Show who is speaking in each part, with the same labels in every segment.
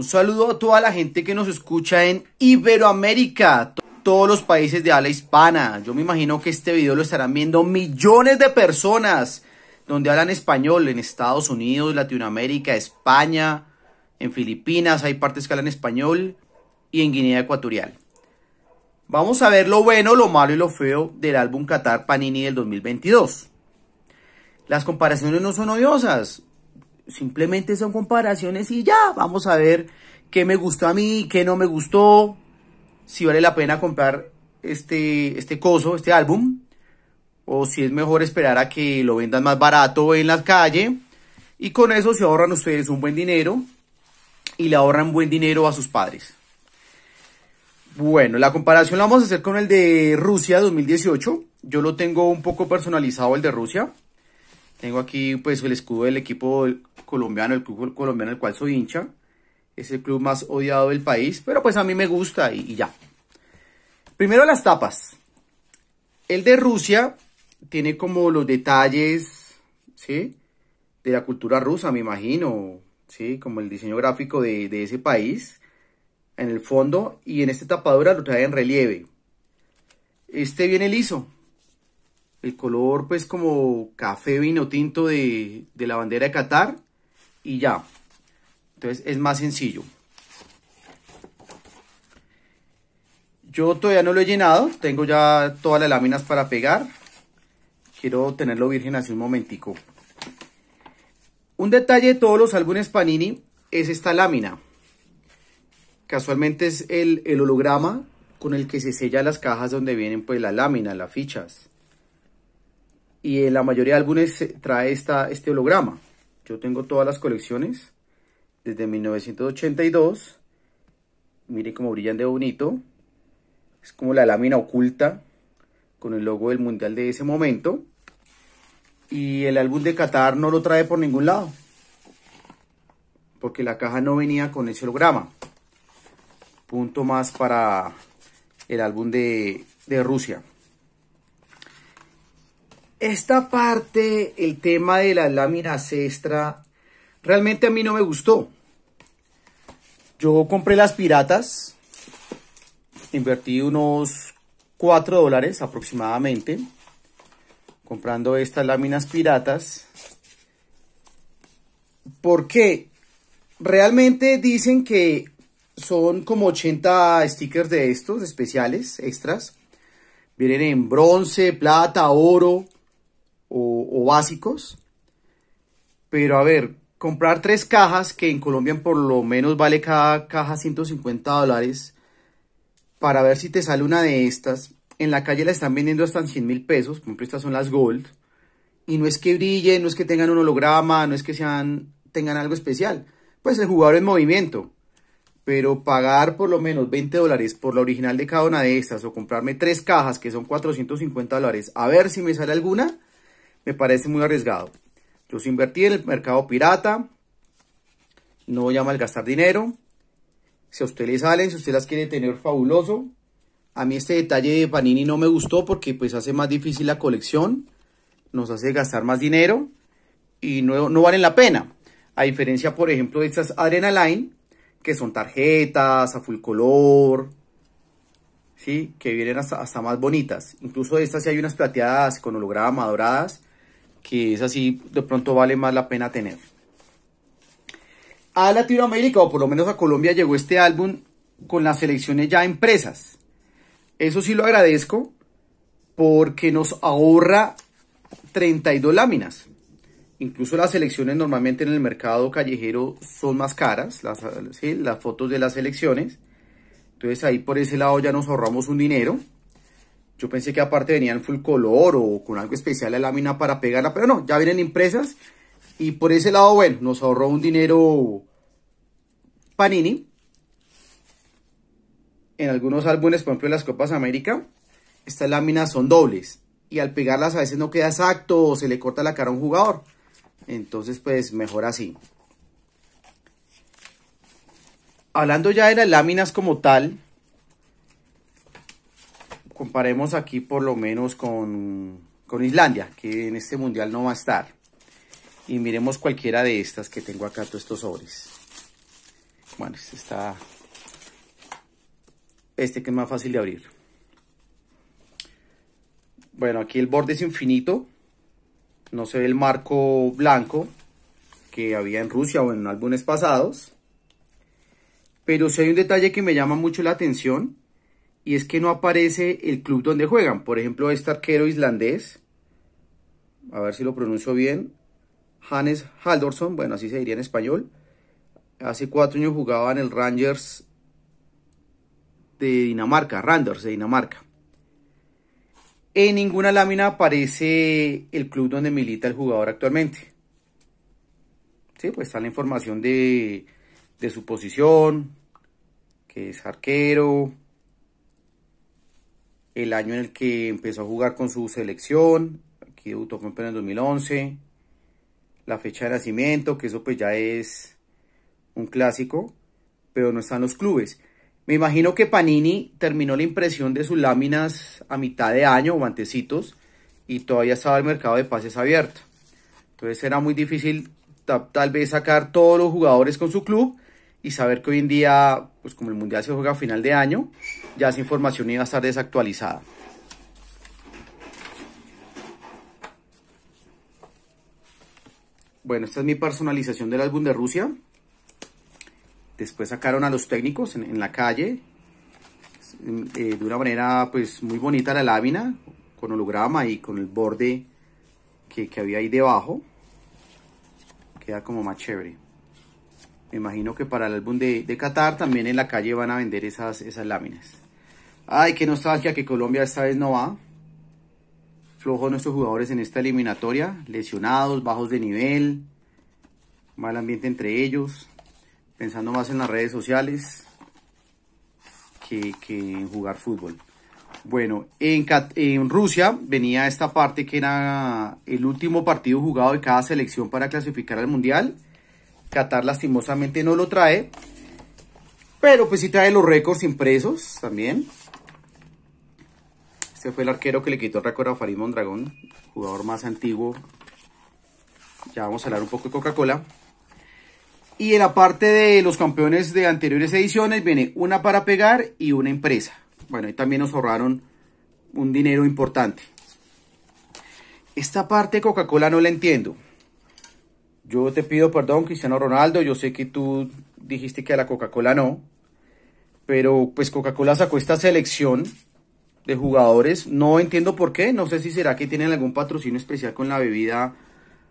Speaker 1: Un saludo a toda la gente que nos escucha en Iberoamérica, todos los países de habla hispana. Yo me imagino que este video lo estarán viendo millones de personas donde hablan español, en Estados Unidos, Latinoamérica, España, en Filipinas, hay partes que hablan español y en Guinea Ecuatorial. Vamos a ver lo bueno, lo malo y lo feo del álbum Qatar Panini del 2022. Las comparaciones no son odiosas simplemente son comparaciones y ya, vamos a ver qué me gustó a mí, qué no me gustó, si vale la pena comprar este, este coso, este álbum, o si es mejor esperar a que lo vendan más barato en la calle, y con eso se ahorran ustedes un buen dinero, y le ahorran buen dinero a sus padres. Bueno, la comparación la vamos a hacer con el de Rusia 2018, yo lo tengo un poco personalizado el de Rusia, tengo aquí pues el escudo del equipo colombiano, el club colombiano del cual soy hincha. Es el club más odiado del país, pero pues a mí me gusta y, ya. Primero las tapas. El de Rusia tiene como los detalles, ¿sí? De la cultura rusa, me imagino, ¿sí? Como el diseño gráfico de, de ese país en el fondo y en esta tapadura lo trae en relieve. Este viene liso, el color pues como café vino tinto de, la bandera de Qatar y ya. Entonces es más sencillo. Yo todavía no lo he llenado, tengo ya todas las láminas para pegar. Quiero tenerlo virgen hace un momentico. Un detalle de todos los álbumes Panini es esta lámina. Casualmente es el, holograma con el que se sella las cajas donde vienen pues la lámina, las fichas y en la mayoría de álbumes trae esta, este holograma. Yo tengo todas las colecciones desde 1982. Miren cómo brillan de bonito. Es como la lámina oculta con el logo del mundial de ese momento. Y el álbum de Qatar no lo trae por ningún lado. Porque la caja no venía con ese holograma. Punto más para el álbum de Rusia. Esta parte, el tema de las láminas extra, realmente a mí no me gustó. Yo compré las piratas, invertí unos 4 dólares aproximadamente, comprando estas láminas piratas. Porque realmente dicen que son como 80 stickers de estos especiales, extras. Vienen en bronce, plata, oro básicos. Pero a ver, comprar tres cajas que en Colombia por lo menos vale cada caja 150 dólares para ver si te sale una de estas. En la calle la están vendiendo hasta en 100 mil pesos, por estas son las Gold. Y no es que brillen, no es que tengan un holograma, no es que sean, tengan algo especial. Pues el jugador en movimiento. Pero pagar por lo menos 20 dólares por la original de cada una de estas o comprarme tres cajas que son 450 dólares a ver si me sale alguna, me parece muy arriesgado. Yo invertí en el mercado pirata, no voy a malgastar dinero. Si a usted le salen, si usted las quiere tener, fabuloso. A mí este detalle de Panini no me gustó porque pues hace más difícil la colección, nos hace gastar más dinero y no, no valen la pena. A diferencia, por ejemplo, de estas Adrenaline, que son tarjetas a full color, ¿sí? que vienen hasta, más bonitas. Incluso de estas hay unas plateadas con holograma, doradas, que es así, de pronto vale más la pena tener. A Latinoamérica, o por lo menos a Colombia, llegó este álbum con las selecciones ya empresas. Eso sí lo agradezco porque nos ahorra 32 láminas. Incluso las selecciones normalmente en el mercado callejero son más caras, las, las fotos de las selecciones. Entonces ahí por ese lado ya nos ahorramos un dinero. Yo pensé que aparte venían full color o con algo especial la lámina para pegarla, pero no, ya vienen impresas. Y por ese lado, bueno, nos ahorró un dinero Panini. En algunos álbumes, por ejemplo, en las Copas América, estas láminas son dobles. Y al pegarlas a veces no queda exacto o se le corta la cara a un jugador. Entonces, pues mejor así. Hablando ya de las láminas como tal, comparemos aquí por lo menos con, Islandia, que en este mundial no va a estar. Y miremos cualquiera de estas que tengo acá, todos estos sobres. Bueno, este está... Este que es más fácil de abrir. Bueno, aquí el borde es infinito. No se ve el marco blanco que había en Rusia o en álbumes pasados. Pero si hay un detalle que me llama mucho la atención y es que no aparece el club donde juegan. Por ejemplo, este arquero islandés, a ver si lo pronuncio bien, Hannes Haldorsson, bueno, así se diría en español. Hace cuatro años jugaba en el Rangers de Dinamarca, Rangers de Dinamarca. En ninguna lámina aparece el club donde milita el jugador actualmente. Sí, pues está la información de, de su posición, que es arquero, el año en el que empezó a jugar con su selección, aquí debutó en 2011, la fecha de nacimiento, que eso pues ya es un clásico, pero no están los clubes. Me imagino que Panini terminó la impresión de sus láminas a mitad de año o antecitos y todavía estaba el mercado de pases abierto. Entonces era muy difícil tal vez sacar todos los jugadores con su club y saber que hoy en día, pues como el Mundial se juega a final de año, ya esa información iba a estar desactualizada. Bueno, esta es mi personalización del álbum de Rusia. Después sacaron a los técnicos en, la calle. Eh, de una manera pues muy bonita la lámina. Con holograma y con el borde que, que había ahí debajo. Queda como más chévere. Me imagino que para el álbum de, Qatar también en la calle van a vender esas, esas láminas. Ay, qué nostalgia que Colombia esta vez no va. Flojo nuestros jugadores en esta eliminatoria. Lesionados, bajos de nivel. Mal ambiente entre ellos. Pensando más en las redes sociales que, en jugar fútbol. Bueno, en, en, Rusia venía esta parte que era el último partido jugado de cada selección para clasificar al Mundial. Qatar lastimosamente no lo trae. Pero pues sí trae los récords impresos también. Este fue el arquero que le quitó el récord a Farid Mondragón, jugador más antiguo. Ya vamos a hablar un poco de Coca-Cola. Y en la parte de los campeones de anteriores ediciones viene una para pegar y una impresa. Bueno, y también nos ahorraron un dinero importante. Esta parte de Coca-Cola no la entiendo. Yo te pido perdón, Cristiano Ronaldo, yo sé que tú dijiste que a la Coca-Cola no, pero pues Coca-Cola sacó esta selección de jugadores, no entiendo por qué, no sé si será que tienen algún patrocinio especial con la bebida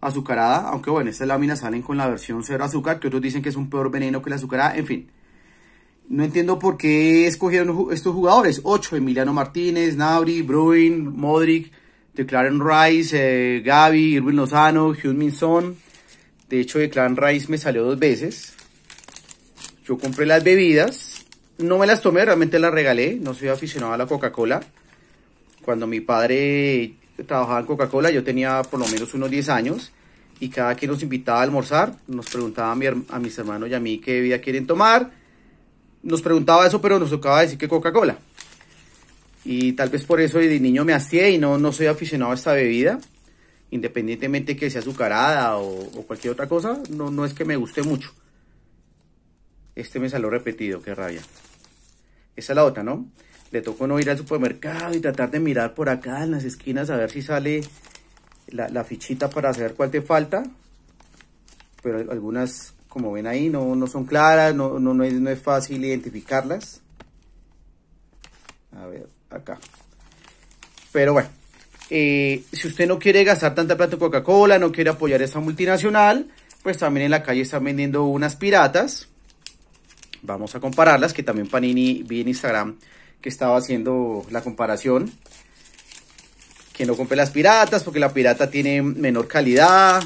Speaker 1: azucarada, aunque bueno, estas láminas salen con la versión cero azúcar, que otros dicen que es un peor veneno que la azucarada, en fin. No entiendo por qué escogieron estos jugadores. Ocho: Emiliano Martínez, Nauri, Bruin, Modric, Declaren Rice, eh, Gaby, Irwin Lozano, Hugh Minson. De hecho, de Clan Rice me salió dos veces. Yo compré las bebidas. No me las tomé, realmente las regalé. No soy aficionado a la Coca-Cola. Cuando mi padre trabajaba en Coca-Cola, yo tenía por lo menos unos 10 años. Y cada quien nos invitaba a almorzar, nos preguntaba a, mis hermanos y a mí qué bebida quieren tomar. Nos preguntaba eso, pero nos tocaba decir que Coca-Cola. Y tal vez por eso de niño me hacía y no, no soy aficionado a esta bebida independientemente que sea azucarada o, cualquier otra cosa, no, no es que me guste mucho. Este me salió repetido, qué rabia. Esa es la otra, ¿no? Le tocó no ir al supermercado y tratar de mirar por acá en las esquinas a ver si sale la, fichita para saber cuál te falta. Pero algunas, como ven ahí, no, son claras, no, no, es, no es fácil identificarlas. A ver, acá. Pero bueno, eh, si usted no quiere gastar tanta plata en Coca-Cola, no quiere apoyar a esa multinacional, pues también en la calle están vendiendo unas piratas. Vamos a compararlas, que también Panini vi en Instagram que estaba haciendo la comparación. Que no compre las piratas, porque la pirata tiene menor calidad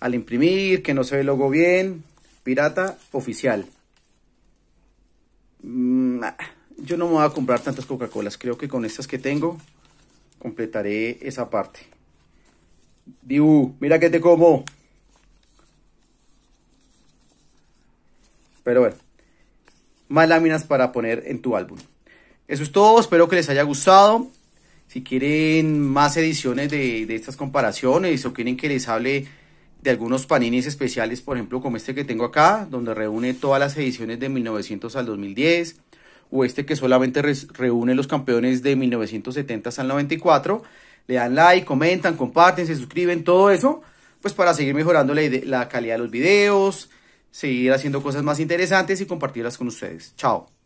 Speaker 1: al imprimir, que no se ve el logo bien. Pirata oficial. Mm, ah, yo no me voy a comprar tantas Coca-Colas, creo que con estas que tengo completaré esa parte. Dibu, mira que te como. Pero bueno, más láminas para poner en tu álbum. Eso es todo, espero que les haya gustado. Si quieren más ediciones de, de estas comparaciones o quieren que les hable de algunos paninis especiales, por ejemplo, como este que tengo acá, donde reúne todas las ediciones de 1900 al 2010 o este que solamente reúne los campeones de 1970 al 94. Le dan like, comentan, comparten, se suscriben, todo eso, pues para seguir mejorando la, la calidad de los videos, seguir haciendo cosas más interesantes y compartirlas con ustedes. Chao.